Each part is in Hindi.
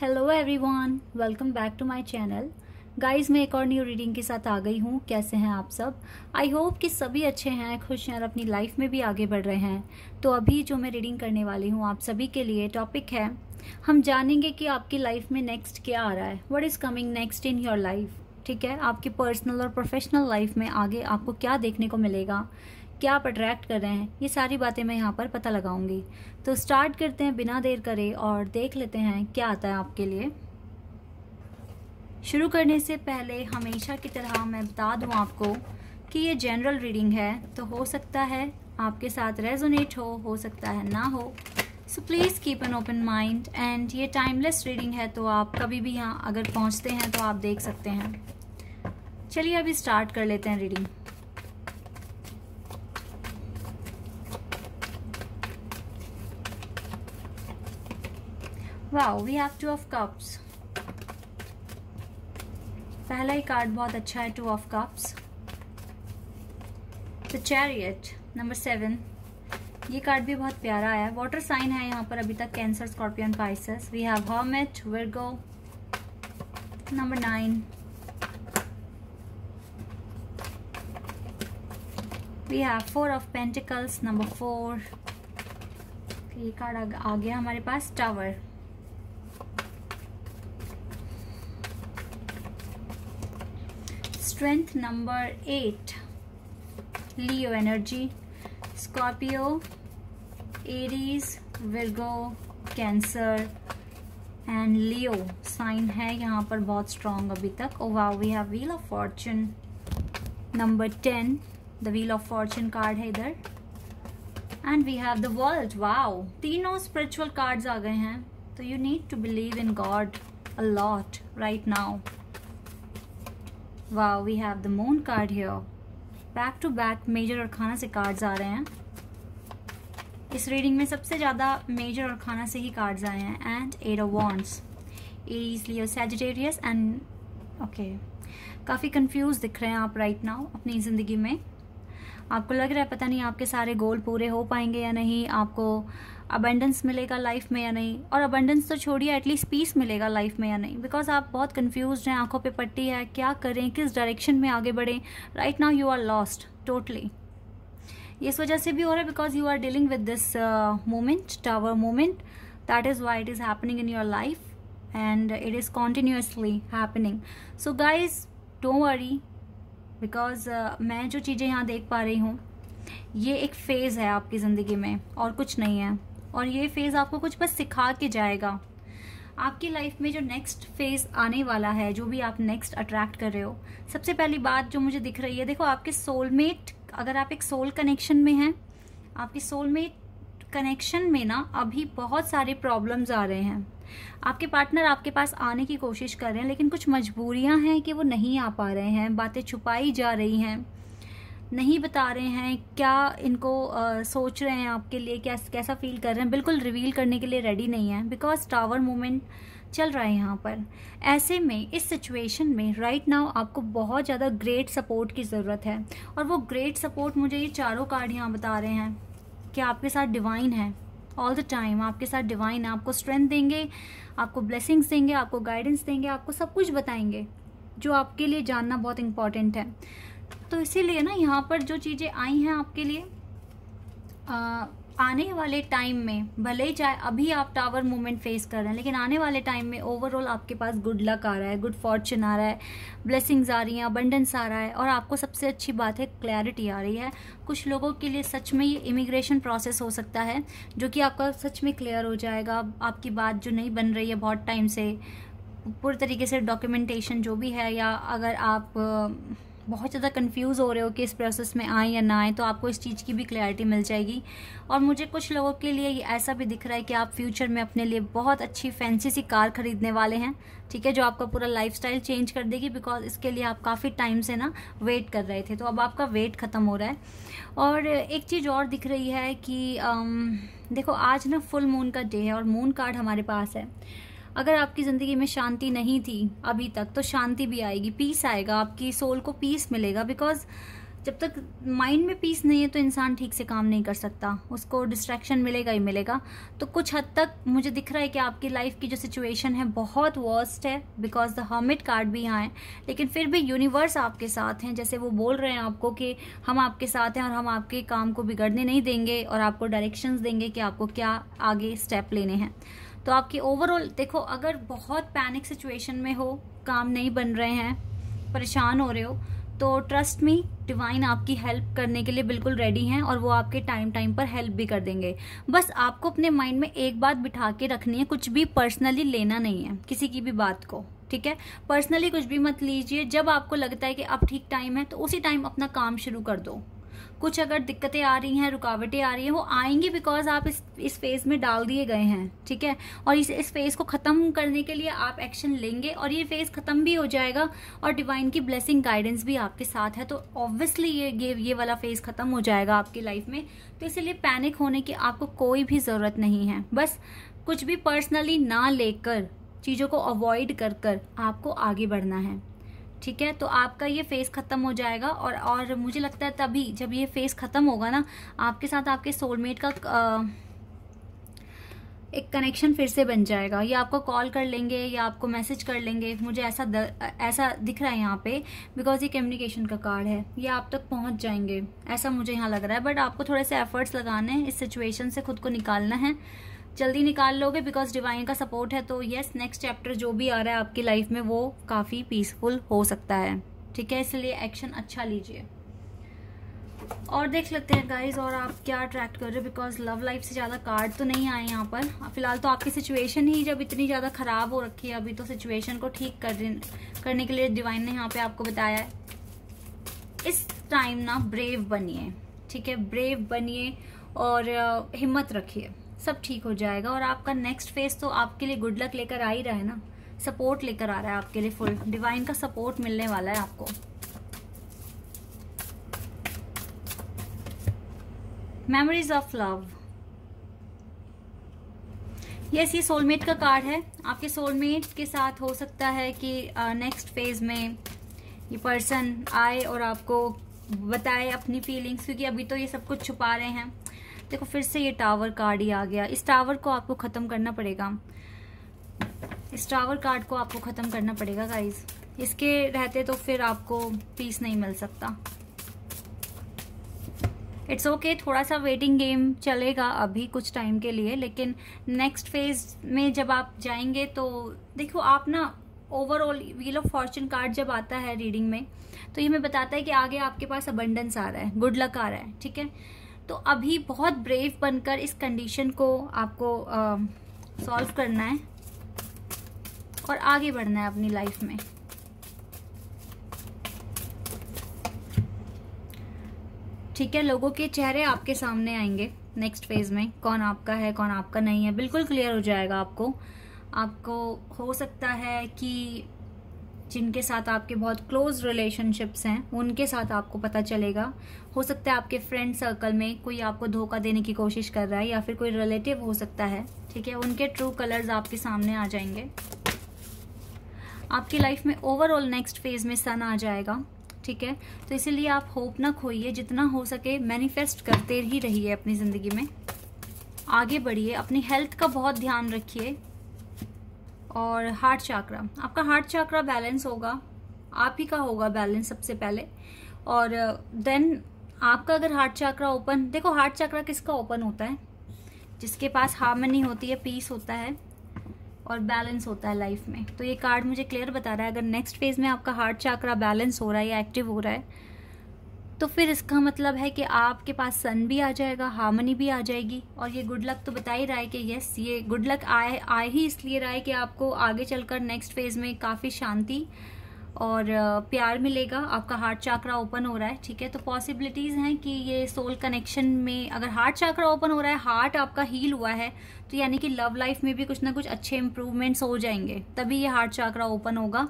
Hello everyone welcome back to my channel guys मैं एक और न्यू रीडिंग के साथ आ गई हूँ कैसे हैं आप सब आई होप कि सभी अच्छे हैं खुश हैं और अपनी लाइफ में भी आगे बढ़ रहे हैं तो अभी जो मैं रीडिंग करने वाली हूँ आप सभी के लिए टॉपिक है हम जानेंगे कि आपकी लाइफ में नेक्स्ट क्या आ रहा है what is coming next in your life ठीक है आपकी पर्सनल और प्रोफेशनल लाइफ में आगे आपको क्या देखने को मिलेगा क्या आप अट्रैक्ट कर रहे हैं ये सारी बातें मैं यहाँ पर पता लगाऊंगी तो स्टार्ट करते हैं बिना देर करे और देख लेते हैं क्या आता है आपके लिए शुरू करने से पहले हमेशा की तरह मैं बता दूँ आपको कि ये जनरल रीडिंग है तो हो सकता है आपके साथ रेजोनेट हो हो सकता है ना हो so please keep an open mind and ये टाइमलेस रीडिंग है तो आप कभी भी यहाँ अगर पहुँचते हैं तो आप देख सकते हैं चलिए अभी स्टार्ट कर लेते हैं reading wow we have two of cups पहला ही कार्ड बहुत अच्छा है two of cups the chariot number seven ये कार्ड भी बहुत प्यारा आया वाटर साइन है यहाँ पर अभी तक Cancer Scorpion Pisces we have हॉमेट Virgo number nine we have four of pentacles number four ये कार्ड आ गया हमारे पास tower strength number eight Leo energy Scorpio Aries Virgo Cancer and Leo sign है यहाँ पर बहुत स्ट्रांग अभी तक oh wow we have wheel of fortune number ten the wheel of fortune card है इधर and we have the world wow तीनों स्पिरिचुअल कार्ड्स आ गए हैं तो you need to believe in God a lot right now वाह we have the moon card here back to back major और खाना से कार्ड्स आ रहे हैं इस रीडिंग में सबसे ज़्यादा मेजर और खाना से ही कार्ड्स आए हैं and eight wands Aries Leo Sagittarius and okay काफ़ी कंफ्यूज दिख रहे हैं आप राइट नाउ अपनी ज़िंदगी में आपको लग रहा है पता नहीं आपके सारे गोल पूरे हो पाएंगे या नहीं आपको अबेंडेंस मिलेगा लाइफ में या नहीं और अबेंडेंस तो छोड़िए एटलीस्ट पीस मिलेगा लाइफ में या नहीं बिकॉज आप बहुत कन्फ्यूज हैं आंखों पे पट्टी है क्या करें किस डायरेक्शन में आगे बढ़ें right now you are lost totally इस वजह से भी हो रहा है because you are dealing with this moment tower moment that is why it is happening in your life and it is continuously happening so guys don't worry because मैं जो चीज़ें यहाँ देख पा रही हूँ ये एक फेज़ है आपकी ज़िंदगी में और कुछ नहीं है और ये फेज़ आपको कुछ बस सिखा के जाएगा आपकी लाइफ में जो नेक्स्ट फेज आने वाला है जो भी आप नेक्स्ट अट्रैक्ट कर रहे हो सबसे पहली बात जो मुझे दिख रही है देखो आपके सोलमेट अगर आप एक सोल कनेक्शन में हैं आपके सोलमेट कनेक्शन में ना अभी बहुत सारे प्रॉब्लम्स आ रहे हैं आपके पार्टनर आपके पास आने की कोशिश कर रहे हैं लेकिन कुछ मजबूरियां हैं कि वो नहीं आ पा रहे हैं बातें छुपाई जा रही हैं नहीं बता रहे हैं क्या इनको आ, सोच रहे हैं आपके लिए क्या कैसा फील कर रहे हैं बिल्कुल रिवील करने के लिए रेडी नहीं है बिकॉज टावर मोमेंट चल रहा है यहाँ पर ऐसे में इस सिचुएशन में राइट right नाउ आपको बहुत ज़्यादा ग्रेट सपोर्ट की ज़रूरत है और वो ग्रेट सपोर्ट मुझे ये चारों कार्ड यहाँ बता रहे हैं कि आपके साथ डिवाइन है ऑल द टाइम आपके साथ डिवाइन है आपको स्ट्रेंथ देंगे आपको ब्लेसिंग्स देंगे आपको गाइडेंस देंगे आपको सब कुछ बताएंगे जो आपके लिए जानना बहुत इंपॉर्टेंट है तो इसीलिए ना यहाँ पर जो चीज़ें आई हैं आपके लिए आ, आने वाले टाइम में भले ही चाहे अभी आप टावर मूवमेंट फेस कर रहे हैं लेकिन आने वाले टाइम में ओवरऑल आपके पास गुड लक आ रहा है गुड फॉर्चून आ रहा है ब्लेसिंग्स आ रही हैं अबंडेंस आ रहा है और आपको सबसे अच्छी बात है क्लैरिटी आ रही है कुछ लोगों के लिए सच में ये इमिग्रेशन प्रोसेस हो सकता है जो कि आपका सच में क्लियर हो जाएगा आपकी बात जो नहीं बन रही है बहुत टाइम से पूरे तरीके से डॉक्यूमेंटेशन जो भी है या अगर आप बहुत ज़्यादा कंफ्यूज हो रहे हो कि इस प्रोसेस में आए या ना आए तो आपको इस चीज़ की भी क्लैरिटी मिल जाएगी और मुझे कुछ लोगों के लिए ये ऐसा भी दिख रहा है कि आप फ्यूचर में अपने लिए बहुत अच्छी फैंसी सी कार खरीदने वाले हैं ठीक है जो आपका पूरा लाइफस्टाइल चेंज कर देगी बिकॉज इसके लिए आप काफ़ी टाइम से ना वेट कर रहे थे तो अब आपका वेट ख़त्म हो रहा है और एक चीज़ और दिख रही है कि आम, देखो आज ना फुल मून का डे है और मून कार्ड हमारे पास है अगर आपकी ज़िंदगी में शांति नहीं थी अभी तक तो शांति भी आएगी पीस आएगा आपकी सोल को पीस मिलेगा बिकॉज जब तक माइंड में पीस नहीं है तो इंसान ठीक से काम नहीं कर सकता उसको डिस्ट्रैक्शन मिलेगा ही मिलेगा तो कुछ हद तक मुझे दिख रहा है कि आपकी लाइफ की जो सिचुएशन है बहुत वर्स्ट है बिकॉज द हर्मिट कार्ड भी यहाँ है लेकिन फिर भी यूनिवर्स आपके साथ हैं जैसे वो बोल रहे हैं आपको कि हम आपके साथ हैं और हम आपके काम को बिगड़ने नहीं देंगे और आपको डायरेक्शंस देंगे कि आपको क्या आगे स्टेप लेने हैं तो आपकी ओवरऑल देखो अगर बहुत पैनिक सिचुएशन में हो काम नहीं बन रहे हैं परेशान हो रहे हो तो ट्रस्ट मी डिवाइन आपकी हेल्प करने के लिए बिल्कुल रेडी हैं और वो आपके टाइम टाइम पर हेल्प भी कर देंगे बस आपको अपने माइंड में एक बात बिठा के रखनी है कुछ भी पर्सनली लेना नहीं है किसी की भी बात को ठीक है पर्सनली कुछ भी मत लीजिए जब आपको लगता है कि अब ठीक टाइम है तो उसी टाइम अपना काम शुरू कर दो कुछ अगर दिक्कतें आ रही हैं रुकावटें आ रही हैं वो आएंगी बिकॉज आप इस इस फेज में डाल दिए गए हैं ठीक है और इस इस फेज को ख़त्म करने के लिए आप एक्शन लेंगे और ये फेज ख़त्म भी हो जाएगा और डिवाइन की ब्लेसिंग गाइडेंस भी आपके साथ है तो ऑब्वियसली ये ये ये वाला फेज ख़त्म हो जाएगा आपकी लाइफ में तो इसलिए पैनिक होने की आपको कोई भी ज़रूरत नहीं है बस कुछ भी पर्सनली ना लेकर चीज़ों को अवॉइड कर कर आपको आगे बढ़ना है ठीक है तो आपका ये फेस ख़त्म हो जाएगा और और मुझे लगता है तभी जब ये फेस ख़त्म होगा ना आपके साथ आपके सोलमेट का आ, एक कनेक्शन फिर से बन जाएगा या आपको कॉल कर लेंगे या आपको मैसेज कर लेंगे मुझे ऐसा द, ऐसा दिख रहा है यहाँ पे बिकॉज ये कम्युनिकेशन का कार्ड है ये आप तक पहुँच जाएंगे ऐसा मुझे यहाँ लग रहा है बट आपको थोड़े से एफर्ट्स लगाने हैं इस सिचुएशन से खुद को निकालना है जल्दी निकाल लोगे बिकॉज डिवाइन का सपोर्ट है तो येस नेक्स्ट चैप्टर जो भी आ रहा है आपकी लाइफ में वो काफ़ी पीसफुल हो सकता है ठीक है इसलिए एक्शन अच्छा लीजिए और देख लेते हैं गाइज और आप क्या अट्रैक्ट कर रहे हो बिकॉज लव लाइफ से ज़्यादा कार्ड तो नहीं आए यहाँ पर फिलहाल तो आपकी सिचुएशन ही जब इतनी ज़्यादा ख़राब हो रखी है अभी तो सिचुएशन को ठीक कर करने के लिए डिवाइन ने यहाँ पे आपको बताया है इस टाइम ना ब्रेव बनिए ठीक है ब्रेव बनिए और हिम्मत रखिए सब ठीक हो जाएगा और आपका नेक्स्ट फेज तो आपके लिए गुड लक लेकर आ ही रहा है ना सपोर्ट लेकर आ रहा है आपके लिए फुल डिवाइन का सपोर्ट मिलने वाला है आपको मेमोरीज ऑफ लव यस ये सोलमेट का कार्ड है आपके सोलमेट के साथ हो सकता है कि नेक्स्ट uh, फेज में ये पर्सन आए और आपको बताए अपनी फीलिंग्स क्योंकि अभी तो ये सब कुछ छुपा रहे हैं देखो फिर से ये टावर कार्ड ही आ गया इस टावर को आपको ख़त्म करना पड़ेगा इस टावर कार्ड को आपको ख़त्म करना पड़ेगा गाइज इसके रहते तो फिर आपको पीस नहीं मिल सकता इट्स ओके okay, थोड़ा सा वेटिंग गेम चलेगा अभी कुछ टाइम के लिए लेकिन नेक्स्ट फेज में जब आप जाएंगे तो देखो आप ना overall wheel of fortune card जब आता है रीडिंग में तो ये हमें बताता है कि आगे आपके पास अबंडेंस आ रहा है गुड लक आ रहा है ठीक है तो अभी बहुत ब्रेव बनकर इस कंडीशन को आपको सॉल्व करना है और आगे बढ़ना है अपनी लाइफ में ठीक है लोगों के चेहरे आपके सामने आएंगे नेक्स्ट फेज में कौन आपका है कौन आपका नहीं है बिल्कुल क्लियर हो जाएगा आपको आपको हो सकता है कि जिनके साथ आपके बहुत क्लोज रिलेशनशिप्स हैं उनके साथ आपको पता चलेगा हो सकता है आपके फ्रेंड सर्कल में कोई आपको धोखा देने की कोशिश कर रहा है या फिर कोई रिलेटिव हो सकता है ठीक है उनके ट्रू कलर्स आपके सामने आ जाएंगे आपकी लाइफ में ओवरऑल नेक्स्ट फेज में सन आ जाएगा ठीक है तो इसीलिए आप होप ना खोइए जितना हो सके मैनिफेस्ट करते ही रहिए अपनी ज़िंदगी में आगे बढ़िए अपनी हेल्थ का बहुत ध्यान रखिए और हार्ट चाक्रा आपका हार्ट चाक्रा बैलेंस होगा आप ही का होगा बैलेंस सबसे पहले और देन uh, आपका अगर हार्ट चाक्रा ओपन देखो हार्ट चाक्रा किसका ओपन होता है जिसके पास हार्मनी होती है पीस होता है और बैलेंस होता है लाइफ में तो ये कार्ड मुझे क्लियर बता रहा है अगर नेक्स्ट फेज में आपका हार्ट चाक्रा बैलेंस हो रहा है या एक्टिव हो रहा है तो फिर इसका मतलब है कि आपके पास सन भी आ जाएगा हार्मनी भी आ जाएगी और ये गुड लक तो बता ही रहा है कि यस ये गुड लक आए आए ही इसलिए रहा है कि आपको आगे चलकर नेक्स्ट फेज में काफ़ी शांति और प्यार मिलेगा आपका हार्ट चाकरा ओपन हो रहा है ठीक है तो पॉसिबिलिटीज़ हैं कि ये सोल कनेक्शन में अगर हार्ट चाकरा ओपन हो रहा है हार्ट आपका हील हुआ है तो यानी कि लव लाइफ में भी कुछ ना कुछ अच्छे इम्प्रूवमेंट्स हो जाएंगे तभी ये हार्ट चाकरा ओपन होगा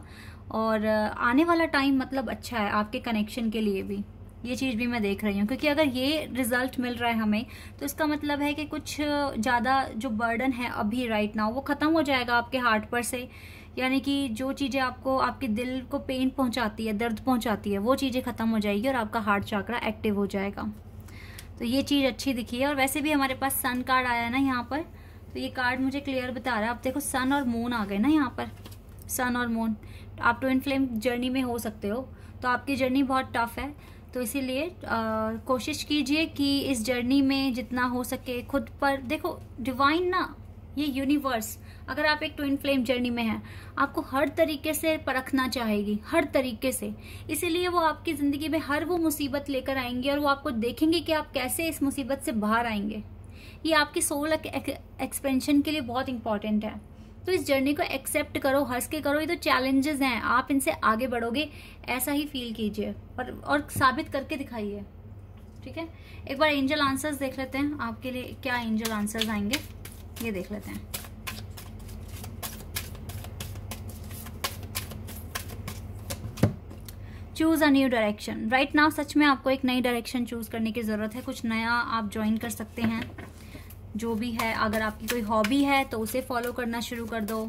और आने वाला टाइम मतलब अच्छा है आपके कनेक्शन के लिए भी ये चीज़ भी मैं देख रही हूँ क्योंकि अगर ये रिजल्ट मिल रहा है हमें तो इसका मतलब है कि कुछ ज़्यादा जो बर्डन है अभी राइट नाउ वो ख़त्म हो जाएगा आपके हार्ट पर से यानी कि जो चीज़ें आपको आपके दिल को पेन पहुँचाती है दर्द पहुँचाती है वो चीज़ें ख़त्म हो जाएगी और आपका हार्ट चाकरा एक्टिव हो जाएगा तो ये चीज़ अच्छी दिखी है और वैसे भी हमारे पास सन कार्ड आया है ना यहाँ पर तो ये कार्ड मुझे क्लियर बता रहा है आप देखो सन और मून आ गए ना यहाँ पर सन और मून आप ट्विन फ्लेम जर्नी में हो सकते हो तो आपकी जर्नी बहुत टफ है तो इसीलिए कोशिश कीजिए कि इस जर्नी में जितना हो सके खुद पर देखो डिवाइन ना ये यूनिवर्स अगर आप एक ट्विन फ्लेम जर्नी में हैं आपको हर तरीके से परखना चाहेगी हर तरीके से इसीलिए वो आपकी ज़िंदगी में हर वो मुसीबत लेकर आएंगी और वो आपको देखेंगे कि आप कैसे इस मुसीबत से बाहर आएंगे ये आपकी सोल एक्सपेंशन के लिए बहुत इंपॉर्टेंट है तो इस जर्नी को एक्सेप्ट करो हंस के करो ये तो चैलेंजेस हैं आप इनसे आगे बढ़ोगे ऐसा ही फील कीजिए और और साबित करके दिखाइए ठीक है एक बार एंजल आंसर्स देख लेते हैं आपके लिए क्या एंजल आंसर्स आएंगे ये देख लेते हैं choose a new direction right now सच में आपको एक नई डायरेक्शन चूज करने की जरूरत है कुछ नया आप ज्वाइन कर सकते हैं जो भी है अगर आपकी कोई हॉबी है तो उसे फॉलो करना शुरू कर दो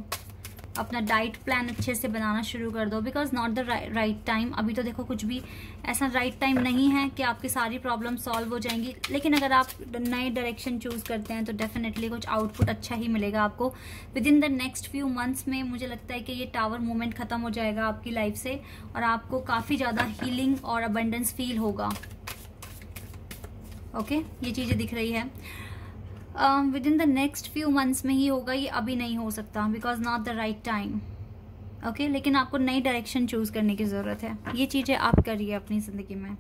अपना डाइट प्लान अच्छे से बनाना शुरू कर दो because not the right time अभी तो देखो कुछ भी ऐसा राइट right टाइम नहीं है कि आपकी सारी प्रॉब्लम सॉल्व हो जाएंगी लेकिन अगर आप नए डायरेक्शन चूज करते हैं तो डेफिनेटली कुछ आउटपुट अच्छा ही मिलेगा आपको within the next few months में मुझे लगता है कि ये टावर मोमेंट खत्म हो जाएगा आपकी लाइफ से और आपको काफ़ी ज़्यादा हीलिंग और अबेंडेंस फील होगा ओके okay? ये चीज़ें दिख रही है within the next few months में ही होगा ये अभी नहीं हो सकता because not the right time okay लेकिन आपको नई डायरेक्शन चूज़ करने की ज़रूरत है ये चीज़ें आप करिए अपनी ज़िंदगी में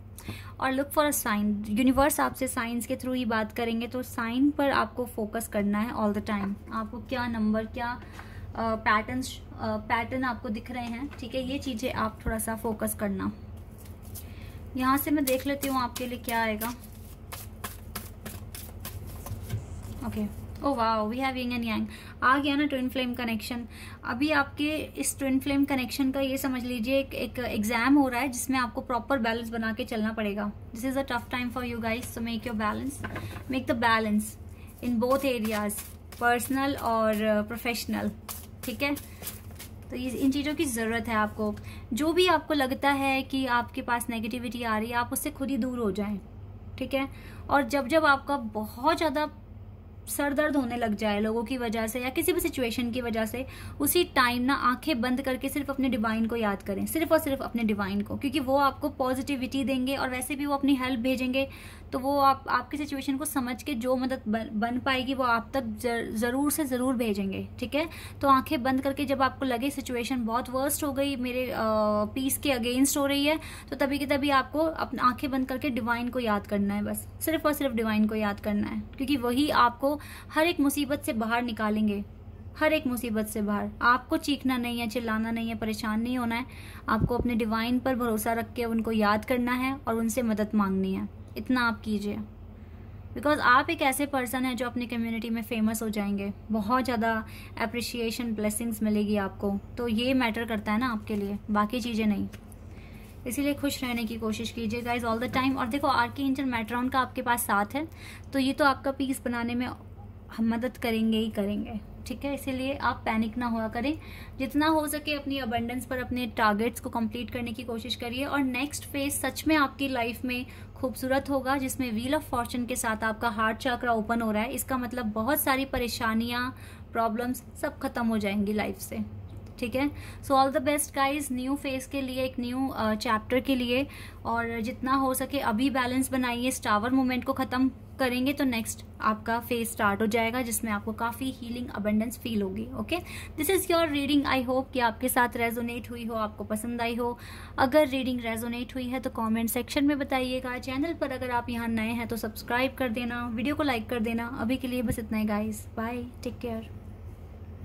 और look for a sign universe आपसे साइंस के थ्रू ही बात करेंगे तो साइन पर आपको फोकस करना है ऑल द टाइम आपको क्या नंबर क्या पैटर्न uh, पैटर्न uh, आपको दिख रहे हैं ठीक है ये चीज़ें आप थोड़ा सा फोकस करना यहाँ से मैं देख लेती हूँ आपके लिए क्या आएगा ओके ओ वाह we have yin and yang आ गया ना ट्विन फ्लेम कनेक्शन अभी आपके इस ट्विन फ्लेम कनेक्शन का ये समझ लीजिए एक एक एग्जाम हो रहा है जिसमें आपको प्रॉपर बैलेंस बना के चलना पड़ेगा this is a tough time for you guys so make your balance make the balance in both areas personal और प्रोफेशनल uh, ठीक है तो ये इन चीज़ों की ज़रूरत है आपको जो भी आपको लगता है कि आपके पास नेगेटिविटी आ रही है आप उससे खुद ही दूर हो जाएं ठीक है और जब जब आपका बहुत ज़्यादा सर दर्द होने लग जाए लोगों की वजह से या किसी भी सिचुएशन की वजह से उसी टाइम ना आंखें बंद करके सिर्फ अपने डिवाइन को याद करें सिर्फ और सिर्फ अपने डिवाइन को क्योंकि वो आपको पॉजिटिविटी देंगे और वैसे भी वो अपनी हेल्प भेजेंगे तो वो आप आपकी सिचुएशन को समझ के जो मदद बन, पाएगी वो आप तक जर, ज़रूर से ज़रूर भेजेंगे ठीक है तो आंखें बंद करके जब आपको लगे सिचुएशन बहुत वर्स्ट हो गई मेरे पीस के अगेंस्ट हो रही है तो तभी के तभी आपको अपनी आंखें बंद करके डिवाइन को याद करना है बस सिर्फ और सिर्फ डिवाइन को याद करना है क्योंकि वही आपको हर एक मुसीबत से बाहर निकालेंगे हर एक मुसीबत से बाहर आपको चीखना नहीं है चिल्लाना नहीं है परेशान नहीं होना है आपको अपने डिवाइन पर भरोसा रख के उनको याद करना है और उनसे मदद मांगनी है इतना आप कीजिए बिकॉज आप एक ऐसे पर्सन हैं जो अपनी कम्युनिटी में फेमस हो जाएंगे बहुत ज़्यादा अप्रिशिएशन ब्लेसिंग्स मिलेगी आपको तो ये मैटर करता है ना आपके लिए बाकी चीज़ें नहीं इसीलिए खुश रहने की कोशिश कीजिए गाइज ऑल द टाइम और देखो आर के इंजन मैट्रॉन का आपके पास साथ है तो ये तो आपका पीस बनाने में हम मदद करेंगे ही करेंगे ठीक है इसीलिए आप पैनिक ना हुआ करें जितना हो सके अपनी अबंडेंस पर अपने टारगेट्स को कंप्लीट करने की कोशिश करिए और नेक्स्ट फेज सच में आपकी लाइफ में खूबसूरत होगा जिसमें व्हील ऑफ फॉर्चून के साथ आपका हार्ट चक्रा ओपन हो रहा है इसका मतलब बहुत सारी परेशानियाँ प्रॉब्लम्स सब खत्म हो जाएंगी लाइफ से ठीक है so all the best guys new phase के लिए एक न्यू चैप्टर uh, के लिए और जितना हो सके अभी बैलेंस बनाइए स्टावर मोमेंट को ख़त्म करेंगे तो नेक्स्ट आपका फेस स्टार्ट हो जाएगा जिसमें आपको काफ़ी हीलिंग अबेंडेंस फील होगी okay this is your reading I hope कि आपके साथ रेजोनेट हुई हो आपको पसंद आई हो अगर रीडिंग रेजोनेट हुई है तो कमेंट सेक्शन में बताइएगा चैनल पर अगर आप यहाँ नए हैं तो सब्सक्राइब कर देना वीडियो को लाइक कर देना अभी के लिए बस इतना ही गाइज बाय टेक केयर